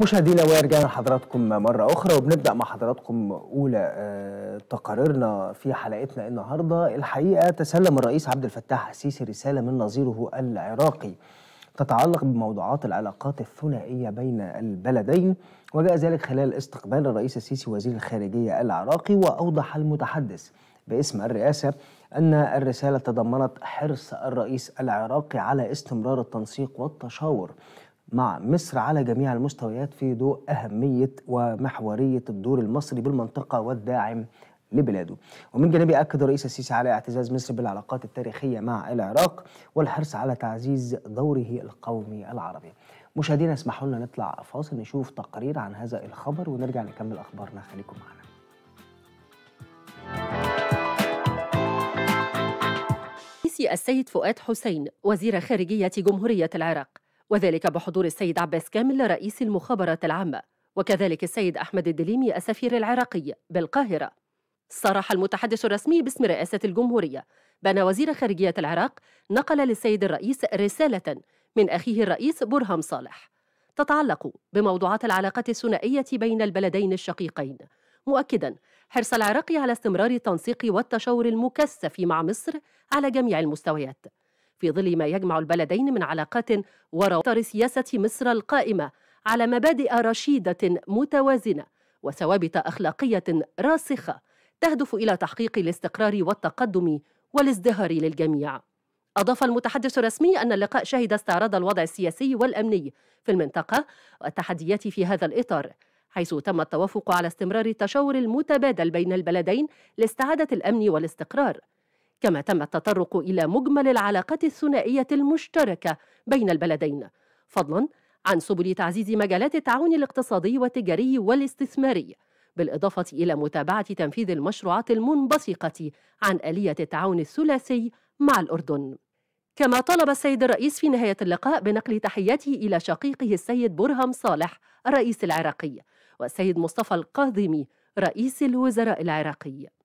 مشاهدينا ورجعنا لحضراتكم مرة أخرى وبنبدأ مع حضراتكم أولى آه، تقاريرنا في حلقتنا النهاردة الحقيقة تسلم الرئيس عبد الفتاح السيسي رسالة من نظيره العراقي تتعلق بموضوعات العلاقات الثنائية بين البلدين وجاء ذلك خلال استقبال الرئيس السيسي وزير الخارجية العراقي وأوضح المتحدث باسم الرئاسة أن الرسالة تضمنت حرص الرئيس العراقي على استمرار التنسيق والتشاور مع مصر على جميع المستويات في ضوء أهمية ومحورية الدور المصري بالمنطقة والداعم لبلاده ومن جانبه أكد الرئيس السيسي على اعتزاز مصر بالعلاقات التاريخية مع العراق والحرص على تعزيز دوره القومي العربي مشاهدينا اسمحوا لنا نطلع فاصل نشوف تقرير عن هذا الخبر ونرجع نكمل أخبارنا خليكم معنا السيد فؤاد حسين وزير خارجية جمهورية العراق وذلك بحضور السيد عباس كامل رئيس المخابرات العامة وكذلك السيد أحمد الدليمي السفير العراقي بالقاهرة صرح المتحدث الرسمي باسم رئاسة الجمهورية بأن وزير خارجية العراق نقل للسيد الرئيس رسالة من أخيه الرئيس برهم صالح تتعلق بموضوعات العلاقة الثنائية بين البلدين الشقيقين مؤكدا حرص العراق على استمرار التنسيق والتشاور المكثف مع مصر على جميع المستويات في ظل ما يجمع البلدين من علاقات وروابط سياسة مصر القائمة على مبادئ رشيدة متوازنة وثوابت أخلاقية راسخة تهدف إلى تحقيق الاستقرار والتقدم والازدهار للجميع أضاف المتحدث الرسمي أن اللقاء شهد استعراض الوضع السياسي والأمني في المنطقة والتحديات في هذا الإطار حيث تم التوافق على استمرار التشاور المتبادل بين البلدين لاستعادة الأمن والاستقرار كما تم التطرق إلى مجمل العلاقات الثنائية المشتركة بين البلدين فضلا عن سبل تعزيز مجالات التعاون الاقتصادي والتجاري والاستثماري بالإضافة إلى متابعة تنفيذ المشروعات المنبثقة عن آلية التعاون الثلاثي مع الأردن كما طلب السيد الرئيس في نهاية اللقاء بنقل تحياته إلى شقيقه السيد برهم صالح الرئيس العراقي والسيد مصطفى القاضمي رئيس الوزراء العراقي